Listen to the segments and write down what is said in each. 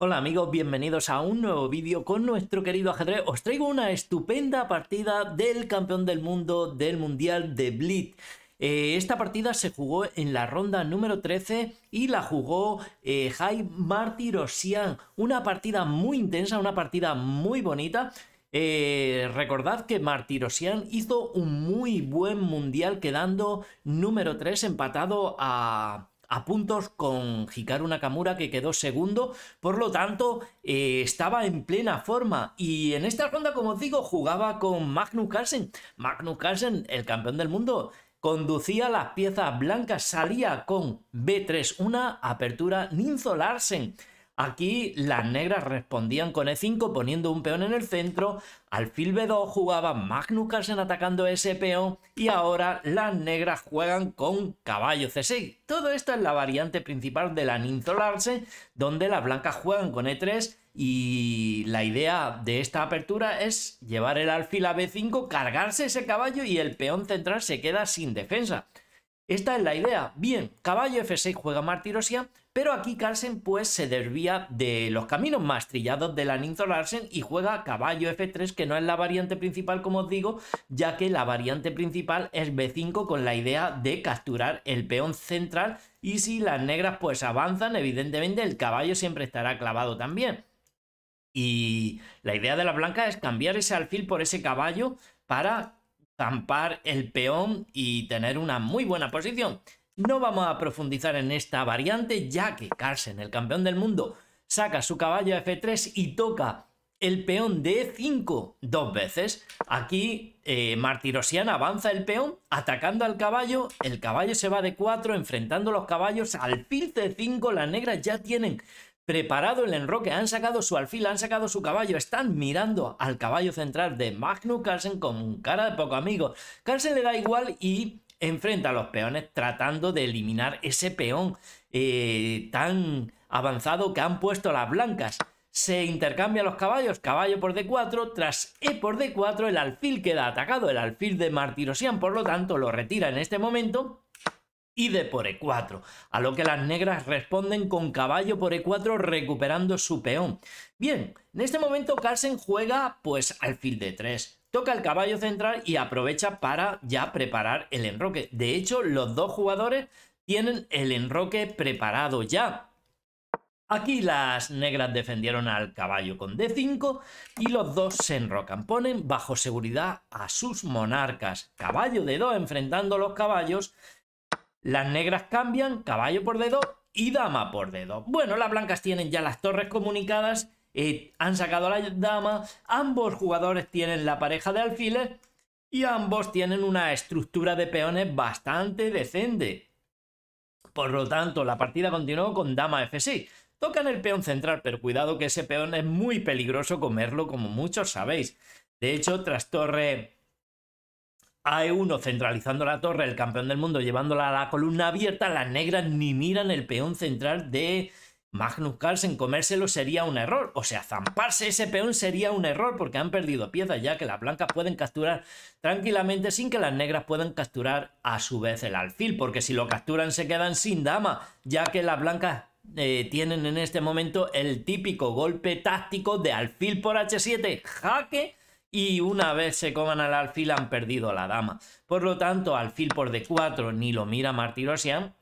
Hola amigos, bienvenidos a un nuevo vídeo con nuestro querido ajedrez. Os traigo una estupenda partida del campeón del mundo del mundial de Blitz. Eh, esta partida se jugó en la ronda número 13 y la jugó eh, Jai Martirosian. Una partida muy intensa, una partida muy bonita. Eh, recordad que Martirosian hizo un muy buen mundial quedando número 3 empatado a a puntos con Hikaru Nakamura que quedó segundo, por lo tanto eh, estaba en plena forma y en esta ronda como os digo jugaba con Magnus Carlsen, Magnus Carlsen el campeón del mundo conducía las piezas blancas, salía con B3, una apertura Ninzo Larsen Aquí las negras respondían con E5 poniendo un peón en el centro, alfil B2 jugaba Magnus Carlsen atacando ese peón y ahora las negras juegan con caballo C6. Todo esto es la variante principal de la Nintolarse, donde las blancas juegan con E3 y la idea de esta apertura es llevar el alfil a B5, cargarse ese caballo y el peón central se queda sin defensa. Esta es la idea. Bien, caballo f6 juega martirosia, pero aquí Carlsen pues se desvía de los caminos más trillados de la Ninzo Larsen y juega caballo f3, que no es la variante principal como os digo, ya que la variante principal es b5 con la idea de capturar el peón central y si las negras pues avanzan, evidentemente el caballo siempre estará clavado también. Y la idea de la blanca es cambiar ese alfil por ese caballo para zampar el peón y tener una muy buena posición. No vamos a profundizar en esta variante ya que Carlsen, el campeón del mundo, saca su caballo F3 y toca el peón de E5 dos veces. Aquí eh, avanza el peón atacando al caballo, el caballo se va de 4 enfrentando los caballos, al fil C5, las negras ya tienen preparado el enroque, han sacado su alfil, han sacado su caballo, están mirando al caballo central de Magnus Carlsen con cara de poco amigo. Carlsen le da igual y enfrenta a los peones tratando de eliminar ese peón eh, tan avanzado que han puesto las blancas. Se intercambian los caballos, caballo por D4, tras E por D4 el alfil queda atacado, el alfil de Martirosian por lo tanto lo retira en este momento y de por E4, a lo que las negras responden con caballo por E4 recuperando su peón. Bien, en este momento Carlsen juega pues alfil de 3 toca el caballo central y aprovecha para ya preparar el enroque. De hecho, los dos jugadores tienen el enroque preparado ya. Aquí las negras defendieron al caballo con D5 y los dos se enrocan. Ponen bajo seguridad a sus monarcas. Caballo de 2 enfrentando los caballos las negras cambian, caballo por dedo y dama por dedo. Bueno, las blancas tienen ya las torres comunicadas, y eh, han sacado a la dama, ambos jugadores tienen la pareja de alfiles y ambos tienen una estructura de peones bastante decente. Por lo tanto, la partida continuó con dama f6. Tocan el peón central, pero cuidado que ese peón es muy peligroso comerlo, como muchos sabéis. De hecho, tras torre a1 centralizando la torre, el campeón del mundo llevándola a la columna abierta, las negras ni miran el peón central de Magnus Carlsen, comérselo sería un error, o sea, zamparse ese peón sería un error porque han perdido piezas ya que las blancas pueden capturar tranquilamente sin que las negras puedan capturar a su vez el alfil, porque si lo capturan se quedan sin dama, ya que las blancas eh, tienen en este momento el típico golpe táctico de alfil por h7, jaque y una vez se coman al alfil han perdido la dama. Por lo tanto, alfil por d4 ni lo mira Martirosian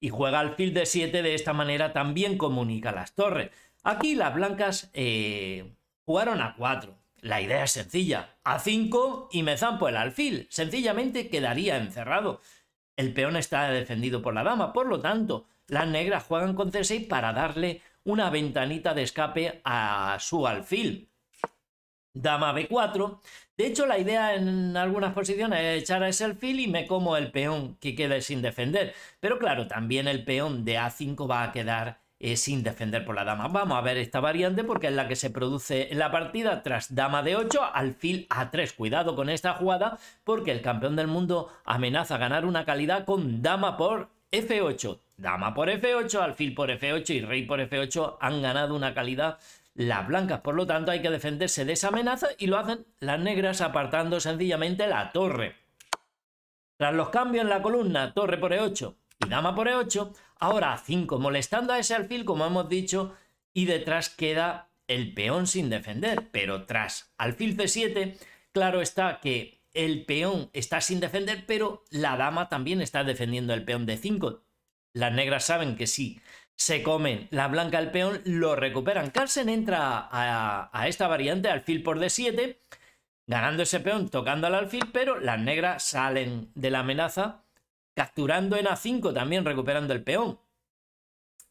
y juega alfil de 7 de esta manera también comunica las torres. Aquí las blancas eh, jugaron a 4. La idea es sencilla, a 5 y me zampo el alfil, sencillamente quedaría encerrado. El peón está defendido por la dama, por lo tanto, las negras juegan con c6 para darle una ventanita de escape a su alfil dama b4. De hecho, la idea en algunas posiciones es echar a ese alfil y me como el peón que quede sin defender. Pero claro, también el peón de a5 va a quedar eh, sin defender por la dama. Vamos a ver esta variante porque es la que se produce en la partida tras dama de 8, alfil a 3. Cuidado con esta jugada porque el campeón del mundo amenaza ganar una calidad con dama por f8. Dama por f8, alfil por f8 y rey por f8 han ganado una calidad las blancas. Por lo tanto, hay que defenderse de esa amenaza y lo hacen las negras apartando sencillamente la torre. Tras los cambios en la columna, torre por E8 y dama por E8, ahora A5, molestando a ese alfil, como hemos dicho, y detrás queda el peón sin defender. Pero tras alfil C7, claro está que el peón está sin defender, pero la dama también está defendiendo el peón de 5 Las negras saben que sí se comen la blanca al peón, lo recuperan. Carlsen entra a, esta variante, alfil por d7, ganando ese peón, tocando al alfil, pero las negras salen de la amenaza, capturando en a5 también, recuperando el peón.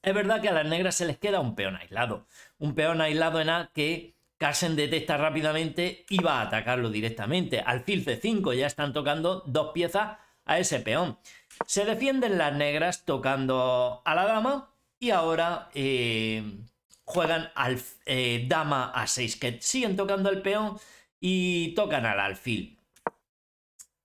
Es verdad que a las negras se les queda un peón aislado, un peón aislado en a que Carlsen detecta rápidamente y va a atacarlo directamente. Alfil c5, ya están tocando dos piezas a ese peón. Se defienden las negras tocando a la dama, y ahora eh, juegan al, eh, dama a 6, que siguen tocando al peón y tocan al alfil.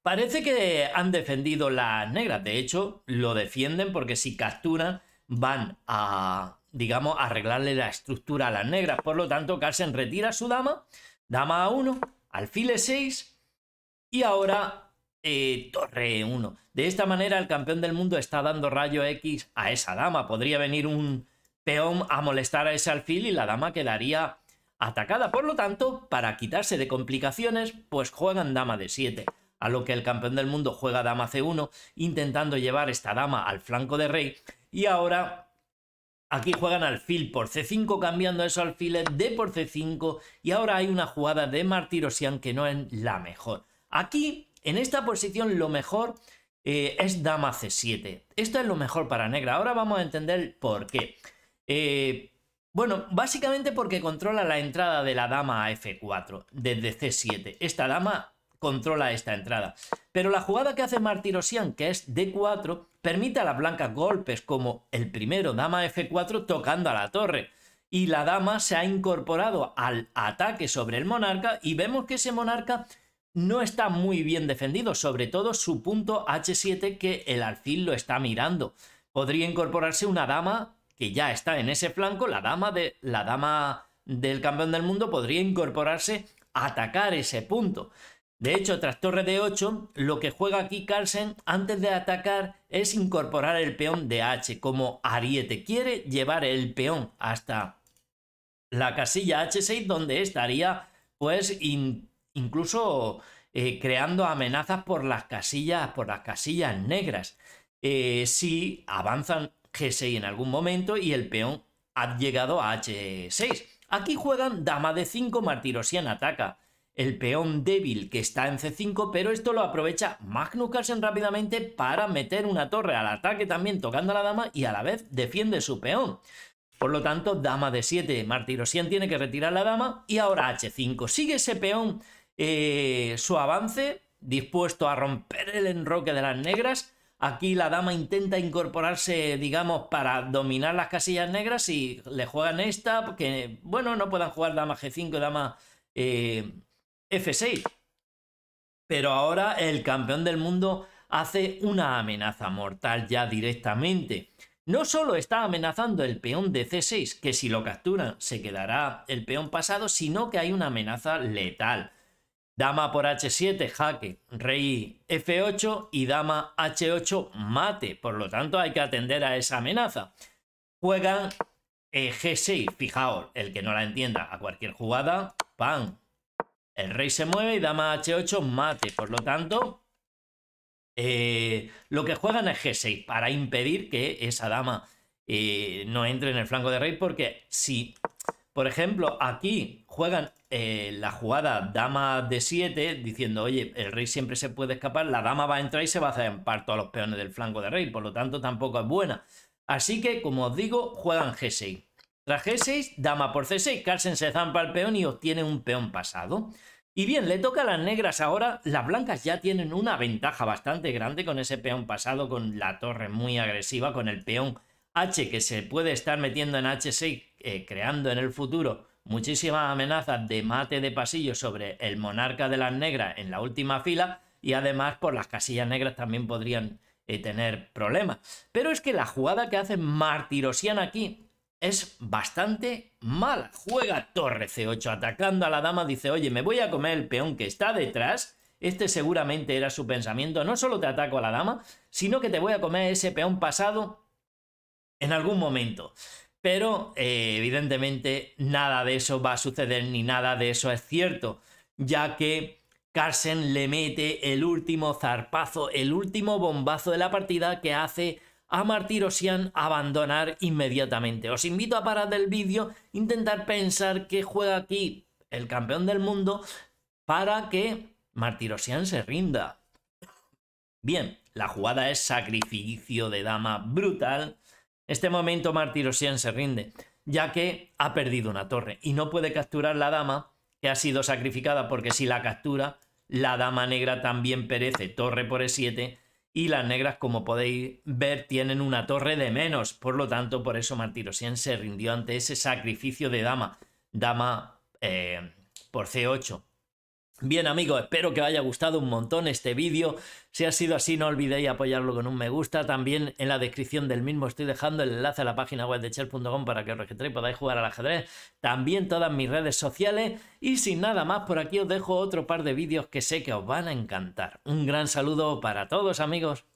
Parece que han defendido las negras, de hecho lo defienden porque si capturan van a, digamos, arreglarle la estructura a las negras. Por lo tanto, Carlsen retira su dama, dama a 1, alfil 6 y ahora eh, torre 1. De esta manera, el campeón del mundo está dando rayo X a esa dama. Podría venir un peón a molestar a ese alfil y la dama quedaría atacada. Por lo tanto, para quitarse de complicaciones, pues juegan dama de 7. A lo que el campeón del mundo juega dama C1, intentando llevar esta dama al flanco de rey. Y ahora Aquí juegan alfil por C5, cambiando eso alfiles D por C5, y ahora hay una jugada de Martirosian que no es la mejor. Aquí en esta posición lo mejor eh, es dama c7. Esto es lo mejor para negra. Ahora vamos a entender por qué. Eh, bueno, básicamente porque controla la entrada de la dama a f4 desde c7. Esta dama controla esta entrada. Pero la jugada que hace Martirosian, que es d4, permite a las blancas golpes como el primero, dama f4 tocando a la torre. Y la dama se ha incorporado al ataque sobre el monarca y vemos que ese monarca no está muy bien defendido, sobre todo su punto H7 que el alfil lo está mirando. Podría incorporarse una dama que ya está en ese flanco, la dama, de, la dama del campeón del mundo podría incorporarse a atacar ese punto. De hecho, tras torre de 8, lo que juega aquí Carlsen antes de atacar es incorporar el peón de H, como ariete. Quiere llevar el peón hasta la casilla H6, donde estaría pues incluso eh, creando amenazas por las casillas, por las casillas negras. Eh, si avanzan G6 en algún momento y el peón ha llegado a H6. Aquí juegan dama de 5, Martirosian ataca. El peón débil que está en C5, pero esto lo aprovecha Magnus rápidamente para meter una torre al ataque también tocando a la dama y a la vez defiende su peón. Por lo tanto, dama de 7, Martirosian tiene que retirar la dama y ahora H5. Sigue ese peón eh, su avance, dispuesto a romper el enroque de las negras. Aquí la dama intenta incorporarse, digamos, para dominar las casillas negras y le juegan esta, porque, bueno, no puedan jugar dama G5, dama eh, F6. Pero ahora el campeón del mundo hace una amenaza mortal ya directamente. No solo está amenazando el peón de C6, que si lo capturan se quedará el peón pasado, sino que hay una amenaza letal. Dama por h7, jaque, rey f8 y dama h8, mate. Por lo tanto, hay que atender a esa amenaza. Juegan eh, g6, fijaos, el que no la entienda, a cualquier jugada, ¡pam! El rey se mueve y dama h8, mate. Por lo tanto, eh, lo que juegan es g6 para impedir que esa dama eh, no entre en el flanco de rey, porque si por ejemplo, aquí juegan eh, la jugada dama de 7 diciendo, oye, el rey siempre se puede escapar, la dama va a entrar y se va a hacer en a los peones del flanco de rey, por lo tanto tampoco es buena. Así que, como os digo, juegan G6. Tras G6, dama por C6, Carlsen se zampa al peón y obtiene un peón pasado. Y bien, le toca a las negras ahora, las blancas ya tienen una ventaja bastante grande con ese peón pasado, con la torre muy agresiva, con el peón H que se puede estar metiendo en H6, eh, creando en el futuro muchísimas amenazas de mate de pasillo sobre el monarca de las negras en la última fila y además por las casillas negras también podrían eh, tener problemas. Pero es que la jugada que hace Martirosian aquí es bastante mala. Juega torre C8 atacando a la dama, dice, oye, me voy a comer el peón que está detrás. Este seguramente era su pensamiento, no solo te ataco a la dama, sino que te voy a comer ese peón pasado en algún momento. Pero eh, evidentemente nada de eso va a suceder ni nada de eso es cierto, ya que Carson le mete el último zarpazo, el último bombazo de la partida que hace a Martirosian abandonar inmediatamente. Os invito a parar del vídeo, intentar pensar que juega aquí el campeón del mundo para que Martirosian se rinda. Bien, la jugada es sacrificio de dama brutal este momento Martirosian se rinde, ya que ha perdido una torre y no puede capturar la dama que ha sido sacrificada porque si la captura, la dama negra también perece, torre por E7 y las negras, como podéis ver, tienen una torre de menos. Por lo tanto, por eso Martirosian se rindió ante ese sacrificio de dama. Dama eh, por C8. Bien amigos, espero que os haya gustado un montón este vídeo. Si ha sido así, no olvidéis apoyarlo con un me gusta. También en la descripción del mismo estoy dejando el enlace a la página web de Chel.com para que os registréis y podáis jugar al ajedrez. También todas mis redes sociales. Y sin nada más, por aquí os dejo otro par de vídeos que sé que os van a encantar. Un gran saludo para todos amigos.